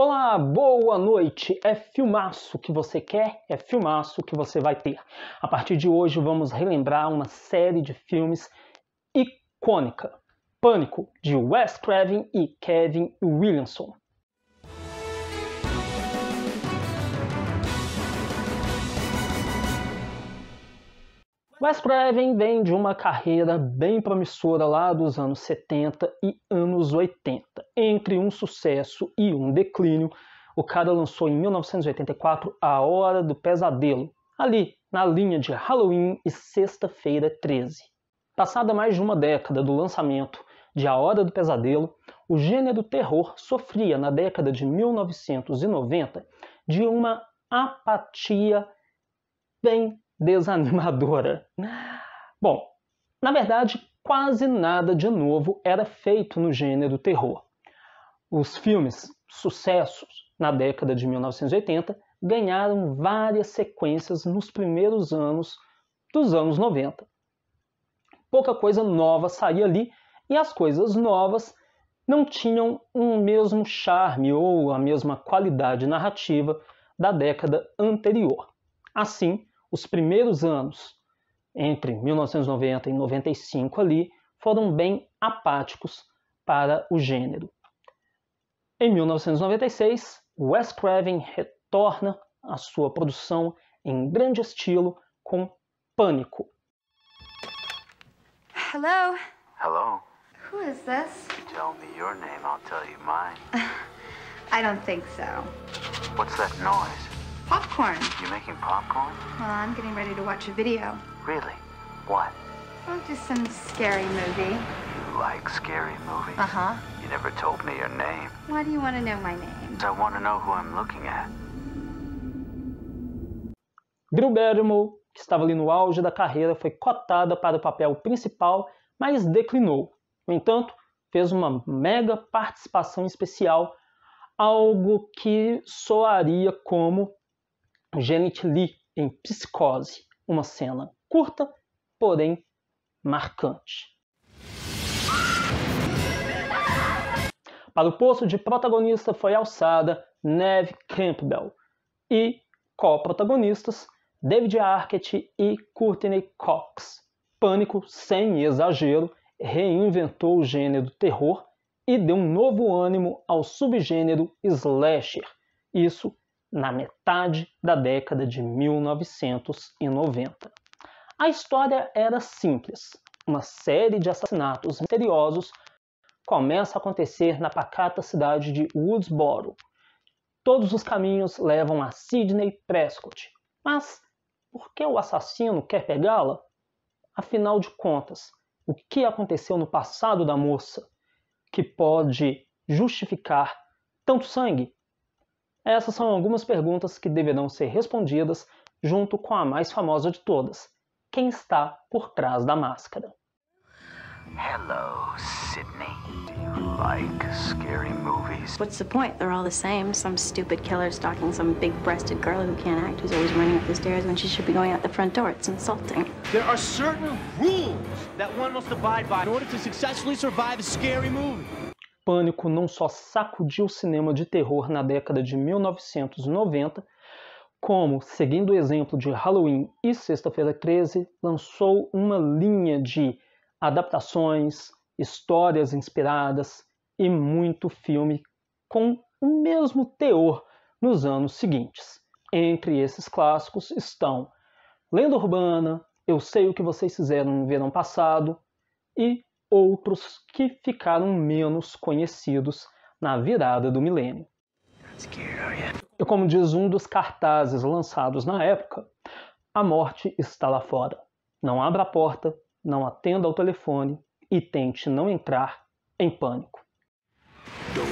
Olá, boa noite! É filmaço que você quer, é filmaço que você vai ter. A partir de hoje vamos relembrar uma série de filmes icônica. Pânico, de Wes Craven e Kevin Williamson. Wes Craven vem de uma carreira bem promissora lá dos anos 70 e anos 80. Entre um sucesso e um declínio, o cara lançou em 1984 A Hora do Pesadelo, ali na linha de Halloween e Sexta-feira 13. Passada mais de uma década do lançamento de A Hora do Pesadelo, o gênero terror sofria na década de 1990 de uma apatia bem desanimadora. Bom, na verdade, quase nada de novo era feito no gênero terror. Os filmes sucessos na década de 1980 ganharam várias sequências nos primeiros anos dos anos 90. Pouca coisa nova saía ali e as coisas novas não tinham o mesmo charme ou a mesma qualidade narrativa da década anterior. Assim, os primeiros anos, entre 1990 e 95 ali, foram bem apáticos para o gênero. Em 1996, Wes Craven retorna à sua produção em grande estilo com Pânico. Hello. Hello. Who is this? You tell me your name, I'll tell you mine. I don't think so. What's that noise? Popcorn. You're making popcorn? Well, I'm getting ready to watch a video. Really? What? Oh, just some scary movie. You like scary movies? Uh-huh. You never told me your name. Why do you want to know my name? I want to know who I'm looking at. Drew Barrymore, que estava ali no auge da carreira, foi cotada para o papel principal, mas declinou. No entanto, fez uma mega participação especial, algo que soaria como Janet Lee em Psicose, uma cena curta, porém marcante. Para o posto de protagonista foi alçada Neve Campbell e co-protagonistas David Arquette e Courtney Cox. Pânico, sem exagero, reinventou o gênero terror e deu um novo ânimo ao subgênero slasher. Isso na metade da década de 1990. A história era simples. Uma série de assassinatos misteriosos começa a acontecer na pacata cidade de Woodsboro. Todos os caminhos levam a Sidney Prescott. Mas por que o assassino quer pegá-la? Afinal de contas, o que aconteceu no passado da moça que pode justificar tanto sangue essas são algumas perguntas que deverão ser respondidas junto com a mais famosa de todas: quem está por trás da máscara? Hello, Sydney. Do you like scary movies? What's the point? They're all the same. Some stupid killer stalking some big breasted girl who can't act, who's always running up the stairs when she should be going out the front door. It's insulting. There are certain rules that one must abide by in order to successfully survive a scary movie. Pânico não só sacudiu o cinema de terror na década de 1990, como, seguindo o exemplo de Halloween e Sexta-feira 13, lançou uma linha de adaptações, histórias inspiradas e muito filme com o mesmo teor nos anos seguintes. Entre esses clássicos estão Lenda Urbana, Eu Sei O Que Vocês Fizeram no Verão Passado e outros que ficaram menos conhecidos na virada do milênio. E como diz um dos cartazes lançados na época, a morte está lá fora. Não abra a porta, não atenda ao telefone e tente não entrar em pânico. Don't